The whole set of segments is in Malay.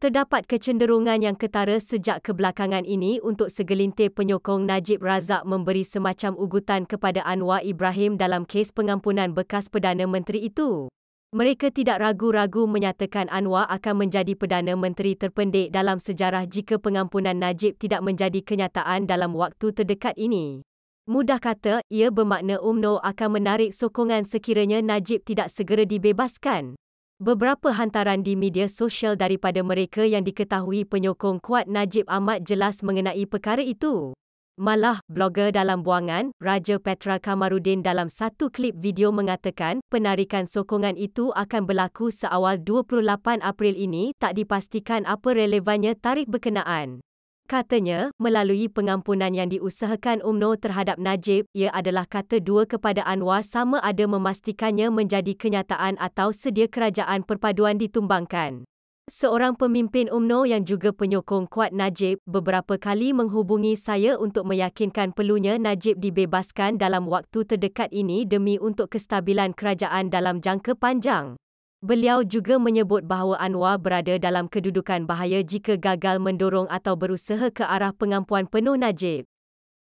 Terdapat kecenderungan yang ketara sejak kebelakangan ini untuk segelintir penyokong Najib Razak memberi semacam ugutan kepada Anwar Ibrahim dalam kes pengampunan bekas Perdana Menteri itu. Mereka tidak ragu-ragu menyatakan Anwar akan menjadi Perdana Menteri terpendek dalam sejarah jika pengampunan Najib tidak menjadi kenyataan dalam waktu terdekat ini. Mudah kata, ia bermakna UMNO akan menarik sokongan sekiranya Najib tidak segera dibebaskan. Beberapa hantaran di media sosial daripada mereka yang diketahui penyokong kuat Najib amat jelas mengenai perkara itu. Malah, blogger dalam buangan, Raja Petra Kamarudin dalam satu klip video mengatakan penarikan sokongan itu akan berlaku seawal 28 April ini tak dipastikan apa relevannya tarikh berkenaan. Katanya, melalui pengampunan yang diusahakan UMNO terhadap Najib, ia adalah kata dua kepada Anwar sama ada memastikannya menjadi kenyataan atau sedia kerajaan perpaduan ditumbangkan. Seorang pemimpin UMNO yang juga penyokong kuat Najib beberapa kali menghubungi saya untuk meyakinkan perlunya Najib dibebaskan dalam waktu terdekat ini demi untuk kestabilan kerajaan dalam jangka panjang. Beliau juga menyebut bahawa Anwar berada dalam kedudukan bahaya jika gagal mendorong atau berusaha ke arah pengampuan penuh Najib.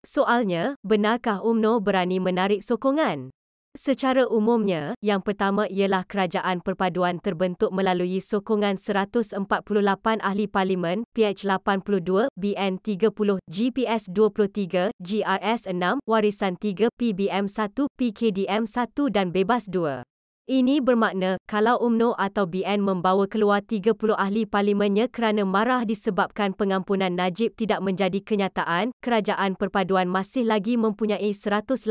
Soalnya, benarkah UMNO berani menarik sokongan? Secara umumnya, yang pertama ialah kerajaan perpaduan terbentuk melalui sokongan 148 ahli parlimen PH82, BN30, GPS23, GRS6, Warisan3, PBM1, PKDM1 dan Bebas 2. Ini bermakna, kalau UMNO atau BN membawa keluar 30 ahli parlimennya kerana marah disebabkan pengampunan Najib tidak menjadi kenyataan, kerajaan perpaduan masih lagi mempunyai 118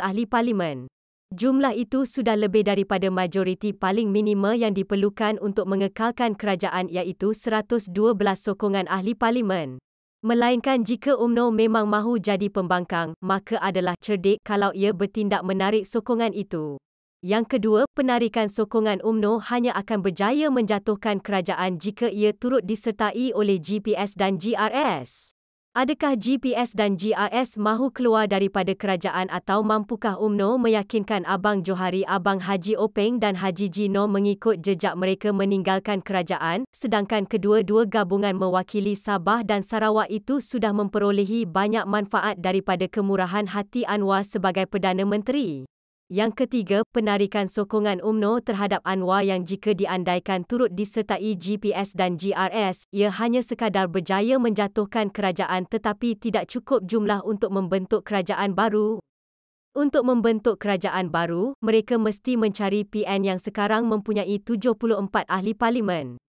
ahli parlimen. Jumlah itu sudah lebih daripada majoriti paling minima yang diperlukan untuk mengekalkan kerajaan iaitu 112 sokongan ahli parlimen. Melainkan jika UMNO memang mahu jadi pembangkang, maka adalah cerdik kalau ia bertindak menarik sokongan itu. Yang kedua, penarikan sokongan UMNO hanya akan berjaya menjatuhkan kerajaan jika ia turut disertai oleh GPS dan GRS. Adakah GPS dan GRS mahu keluar daripada kerajaan atau mampukah UMNO meyakinkan Abang Johari Abang Haji Openg dan Haji Jino mengikut jejak mereka meninggalkan kerajaan sedangkan kedua-dua gabungan mewakili Sabah dan Sarawak itu sudah memperolehi banyak manfaat daripada kemurahan hati Anwar sebagai Perdana Menteri? Yang ketiga, penarikan sokongan UMNO terhadap Anwar yang jika diandaikan turut disertai GPS dan GRS, ia hanya sekadar berjaya menjatuhkan kerajaan tetapi tidak cukup jumlah untuk membentuk kerajaan baru. Untuk membentuk kerajaan baru, mereka mesti mencari PN yang sekarang mempunyai 74 ahli parlimen.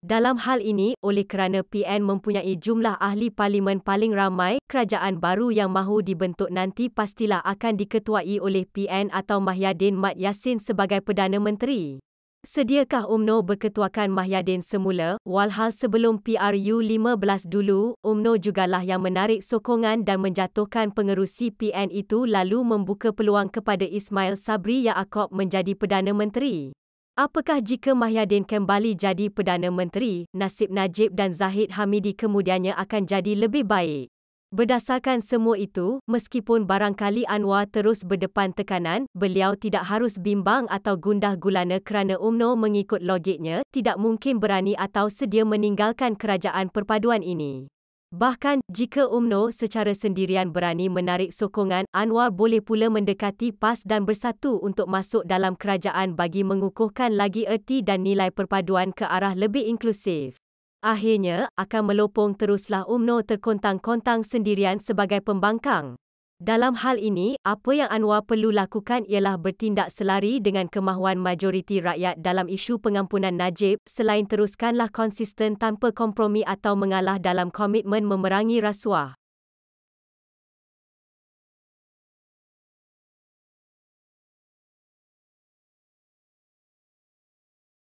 Dalam hal ini, oleh kerana PN mempunyai jumlah ahli parlimen paling ramai, kerajaan baru yang mahu dibentuk nanti pastilah akan diketuai oleh PN atau Mahyadin Mat Yassin sebagai Perdana Menteri. Sediakah UMNO berketuakan Mahyadin semula, walhal sebelum PRU-15 dulu, UMNO jugalah yang menarik sokongan dan menjatuhkan pengerusi PN itu lalu membuka peluang kepada Ismail Sabri Yaakob menjadi Perdana Menteri. Apakah jika Mahyadin kembali jadi Perdana Menteri, nasib Najib dan Zahid Hamidi kemudiannya akan jadi lebih baik? Berdasarkan semua itu, meskipun barangkali Anwar terus berdepan tekanan, beliau tidak harus bimbang atau gundah gulana kerana UMNO mengikut logiknya, tidak mungkin berani atau sedia meninggalkan kerajaan perpaduan ini. Bahkan, jika UMNO secara sendirian berani menarik sokongan, Anwar boleh pula mendekati PAS dan bersatu untuk masuk dalam kerajaan bagi mengukuhkan lagi erti dan nilai perpaduan ke arah lebih inklusif. Akhirnya, akan melopong teruslah UMNO terkontang-kontang sendirian sebagai pembangkang. Dalam hal ini, apa yang Anwar perlu lakukan ialah bertindak selari dengan kemahuan majoriti rakyat dalam isu pengampunan Najib selain teruskanlah konsisten tanpa kompromi atau mengalah dalam komitmen memerangi rasuah.